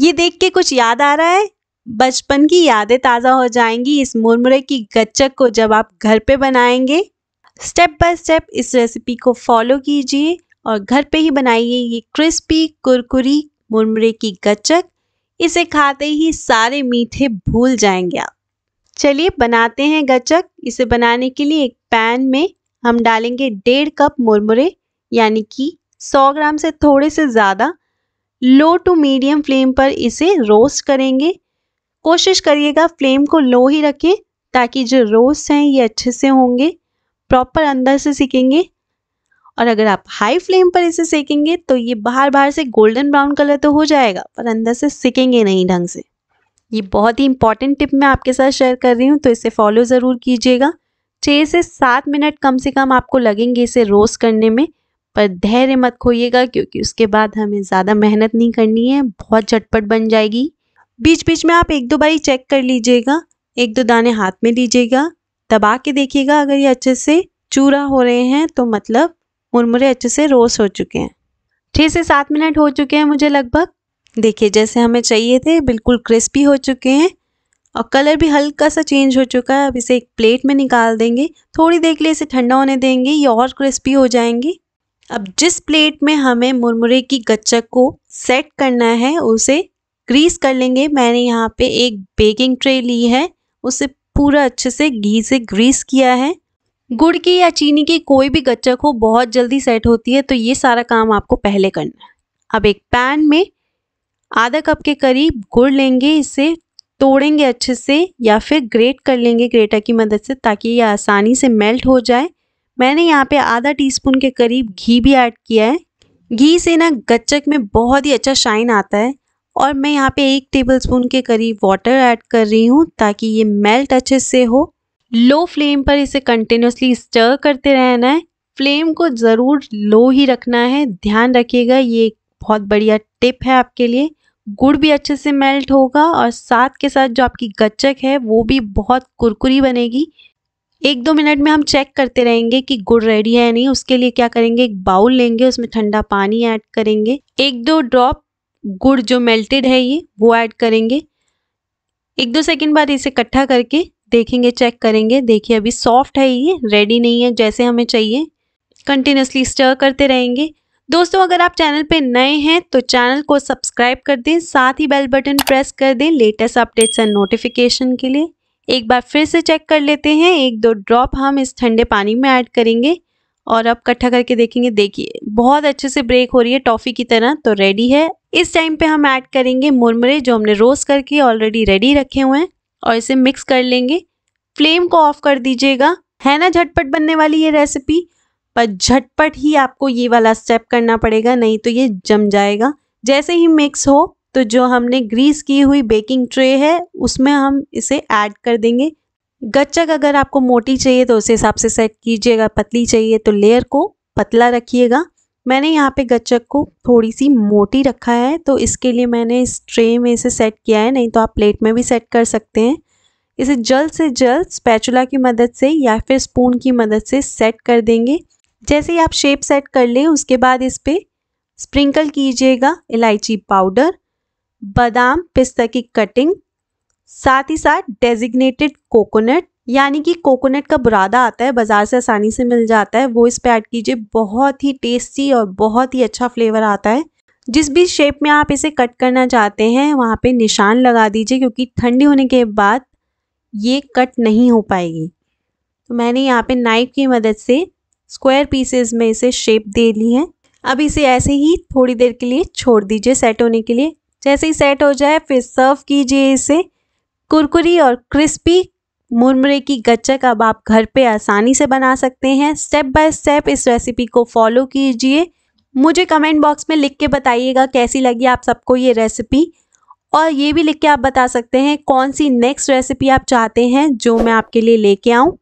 ये देख के कुछ याद आ रहा है बचपन की यादें ताज़ा हो जाएंगी इस मुरमुरे की गच्चक को जब आप घर पे बनाएंगे स्टेप बाय स्टेप इस रेसिपी को फॉलो कीजिए और घर पे ही बनाइए ये क्रिस्पी कुरकुरी मुरमुरे की गच्चक इसे खाते ही सारे मीठे भूल जाएंगे आप चलिए बनाते हैं गच्चक इसे बनाने के लिए एक पैन में हम डालेंगे डेढ़ कप मुरमुरे यानी कि 100 ग्राम से थोड़े से ज़्यादा लो टू मीडियम फ्लेम पर इसे रोस्ट करेंगे कोशिश करिएगा फ्लेम को लो ही रखें ताकि जो रोस्ट हैं ये अच्छे से होंगे प्रॉपर अंदर से सीखेंगे और अगर आप हाई फ्लेम पर इसे सेकेंगे तो ये बाहर बाहर से गोल्डन ब्राउन कलर तो हो जाएगा पर अंदर से सीखेंगे नहीं ढंग से ये बहुत ही इंपॉर्टेंट टिप मैं आपके साथ शेयर कर रही हूँ तो इसे फॉलो ज़रूर कीजिएगा छः से सात मिनट कम से कम आपको लगेंगे इसे रोस्ट करने में पर धैर्य मत खोइएगा क्योंकि उसके बाद हमें ज़्यादा मेहनत नहीं करनी है बहुत झटपट बन जाएगी बीच बीच में आप एक दो बारी चेक कर लीजिएगा एक दो दाने हाथ में लीजिएगा दबा के देखिएगा अगर ये अच्छे से चूरा हो रहे हैं तो मतलब मुरमुरे अच्छे से रोस्ट हो चुके हैं छः से सात मिनट हो चुके हैं मुझे लगभग देखिए जैसे हमें चाहिए थे बिल्कुल क्रिस्पी हो चुके हैं और कलर भी हल्का सा चेंज हो चुका है अब इसे एक प्लेट में निकाल देंगे थोड़ी देर के लिए इसे ठंडा होने देंगे ये और क्रिस्पी हो जाएंगे अब जिस प्लेट में हमें मुरमुरे की गच्चक को सेट करना है उसे ग्रीस कर लेंगे मैंने यहाँ पे एक बेकिंग ट्रे ली है उसे पूरा अच्छे से घी से ग्रीस किया है गुड़ की या चीनी की कोई भी गच्चक हो बहुत जल्दी सेट होती है तो ये सारा काम आपको पहले करना है अब एक पैन में आधा कप के करीब गुड़ लेंगे इसे तोड़ेंगे अच्छे से या फिर ग्रेट कर लेंगे ग्रेटर की मदद से ताकि ये आसानी से मेल्ट हो जाए मैंने यहाँ पे आधा टीस्पून के करीब घी भी ऐड किया है घी से ना गच्चक में बहुत ही अच्छा शाइन आता है और मैं यहाँ पे एक टेबलस्पून के करीब वाटर ऐड कर रही हूँ ताकि ये मेल्ट अच्छे से हो लो फ्लेम पर इसे कंटिन्यूसली स्टर करते रहना है फ्लेम को ज़रूर लो ही रखना है ध्यान रखिएगा ये बहुत बढ़िया टिप है आपके लिए गुड़ भी अच्छे से मेल्ट होगा और साथ के साथ जो आपकी गच्चक है वो भी बहुत कुरकुरी बनेगी एक दो मिनट में हम चेक करते रहेंगे कि गुड़ रेडी है या नहीं उसके लिए क्या करेंगे एक बाउल लेंगे उसमें ठंडा पानी ऐड करेंगे एक दो ड्रॉप गुड़ जो मेल्टेड है ये वो ऐड करेंगे एक दो सेकंड बाद इसे इकट्ठा करके देखेंगे चेक करेंगे देखिए अभी सॉफ्ट है ये रेडी नहीं है जैसे हमें चाहिए कंटिन्यूसली स्टर करते रहेंगे दोस्तों अगर आप चैनल पे नए हैं तो चैनल को सब्सक्राइब कर दें साथ ही बेल बटन प्रेस कर दें लेटेस्ट अपडेट्स एंड नोटिफिकेशन के लिए एक बार फिर से चेक कर लेते हैं एक दो ड्रॉप हम इस ठंडे पानी में ऐड करेंगे और अब इकट्ठा करके देखेंगे देखिए बहुत अच्छे से ब्रेक हो रही है टॉफ़ी की तरह तो रेडी है इस टाइम पे हम ऐड करेंगे मुरमुरे जो हमने रोस्ट करके ऑलरेडी रेडी रखे हुए हैं और इसे मिक्स कर लेंगे फ्लेम को ऑफ कर दीजिएगा है ना झटपट बनने वाली ये रेसिपी पर झटपट ही आपको ये वाला स्टेप करना पड़ेगा नहीं तो ये जम जाएगा जैसे ही मिक्स हो तो जो हमने ग्रीस की हुई बेकिंग ट्रे है उसमें हम इसे ऐड कर देंगे गच्चक अगर आपको मोटी चाहिए तो उस हिसाब से सेट कीजिएगा पतली चाहिए तो लेयर को पतला रखिएगा मैंने यहाँ पे गच्चक को थोड़ी सी मोटी रखा है तो इसके लिए मैंने इस ट्रे में इसे सेट किया है नहीं तो आप प्लेट में भी सेट कर सकते हैं इसे जल्द से जल्द स्पैचुला की मदद से या फिर स्पून की मदद से सेट कर देंगे जैसे ही आप शेप सेट कर लें उसके बाद इस पर स्प्रिंकल कीजिएगा इलायची पाउडर बादाम पिस्ता की कटिंग साथ ही साथ डेजिग्नेटेड कोकोनट यानी कि कोकोनट का बुरादा आता है बाज़ार से आसानी से मिल जाता है वो इस पर ऐड कीजिए बहुत ही टेस्टी और बहुत ही अच्छा फ्लेवर आता है जिस भी शेप में आप इसे कट करना चाहते हैं वहाँ पे निशान लगा दीजिए क्योंकि ठंडी होने के बाद ये कट नहीं हो पाएगी तो मैंने यहाँ पे नाइफ की मदद से स्क्वायर पीसेस में इसे शेप दे ली है अब इसे ऐसे ही थोड़ी देर के लिए छोड़ दीजिए सेट होने के लिए जैसे ही सेट हो जाए फिर सर्व कीजिए इसे कुरकुरी और क्रिस्पी मुरमुरे की गच्चक अब आप घर पे आसानी से बना सकते हैं स्टेप बाय स्टेप इस रेसिपी को फॉलो कीजिए मुझे कमेंट बॉक्स में लिख के बताइएगा कैसी लगी आप सबको ये रेसिपी और ये भी लिख के आप बता सकते हैं कौन सी नेक्स्ट रेसिपी आप चाहते हैं जो मैं आपके लिए लेके आऊँ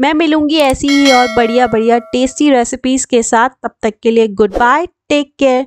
मैं मिलूँगी ऐसी ही और बढ़िया बढ़िया टेस्टी रेसिपीज़ के साथ तब तक के लिए गुड बाय टेक केयर